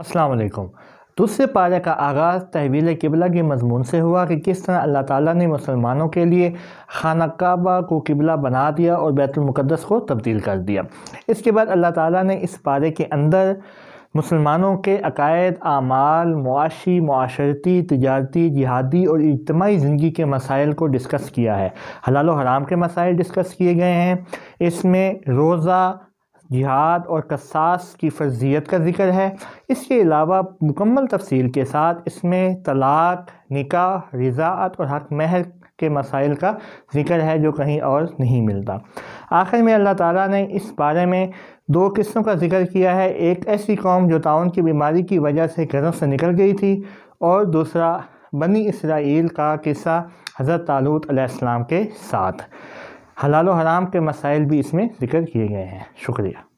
असलकम दूसरे पारे का आगाज़ तहवील किबला के मजमून से हुआ कि किस तरह अल्लाह ताला ने मुसलमानों के लिए खाना काबा को किबला बना दिया और बैतुलमक़दस को तब्दील कर दिया इसके बाद अल्लाह ताला ने इस पारे के अंदर मुसलमानों के अकायद आमाल मुआशी माशरती तजारती जिहादी और इजमाही ज़िंदगी के मसाइल को डिस्कस किया है हलाल हराम के मसाइल डिस्कस किए गए हैं इसमें रोज़ा जिहाद और कसास की फर्जियत का जिक्र है इसके अलावा मुकम्मल तफसील के साथ इसमें तलाक निका रज़ात और हक महर के मसाइल का जिक्र है जो कहीं और नहीं मिलता आखिर में अल्लाह ताला ने इस बारे में दो किस्मों का जिक्र किया है एक ऐसी कौम जो ताउन की बीमारी की वजह से घरों से निकल गई थी और दूसरा बनी इसराइल का किस्सा हज़रत तालूत के साथ हलाल हराम के मसाइल भी इसमें जिक्र किए गए हैं शुक्रिया